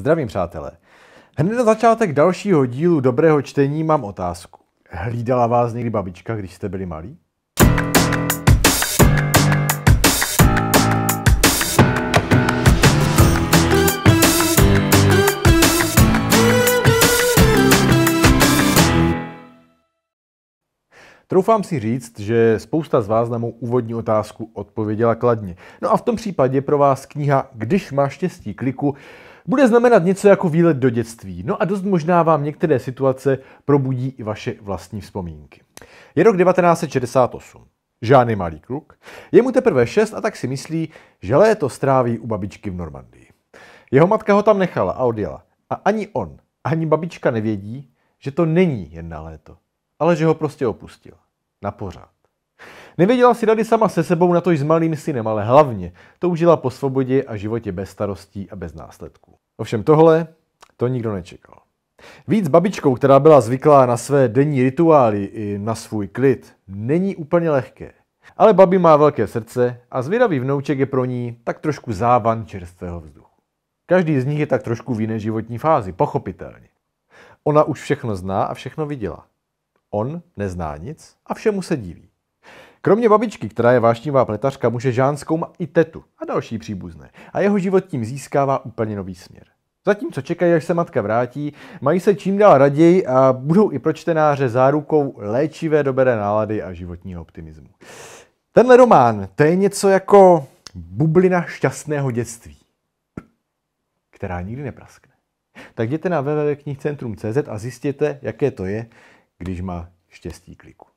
Zdravím přátelé. Hned na začátek dalšího dílu dobrého čtení mám otázku. Hlídala vás někdy babička, když jste byli malí? Troufám si říct, že spousta z vás na mou úvodní otázku odpověděla kladně. No a v tom případě pro vás kniha Když má štěstí kliku bude znamenat něco jako výlet do dětství, no a dost možná vám některé situace probudí i vaše vlastní vzpomínky. Je rok 1968. Žádný malý kluk. Je mu teprve 6 a tak si myslí, že léto stráví u babičky v Normandii. Jeho matka ho tam nechala a odjela. A ani on, ani babička nevědí, že to není jen na léto, ale že ho prostě opustil. Na pořád. Nevěděla si rady sama se sebou, na natož s malým synem, ale hlavně toužila po svobodě a životě bez starostí a bez následků. Ovšem tohle to nikdo nečekal. Víc babičkou, která byla zvyklá na své denní rituály i na svůj klid, není úplně lehké. Ale babi má velké srdce a zvědavý vnouček je pro ní tak trošku závan čerstvého vzduchu. Každý z nich je tak trošku v jiné životní fázi, pochopitelně. Ona už všechno zná a všechno viděla. On nezná nic a všemu se diví. Kromě babičky, která je vášnivá pletařka, může Žán zkoumat i tetu a další příbuzné a jeho život tím získává úplně nový směr. Zatímco čekají, až se matka vrátí, mají se čím dál raději a budou i pro čtenáře zárukou léčivé dobré nálady a životního optimismu. Tenhle román, to je něco jako bublina šťastného dětství, která nikdy nepraskne. Tak jděte na www.knihcentrum.cz a zjistěte, jaké to je, když má štěstí kliku.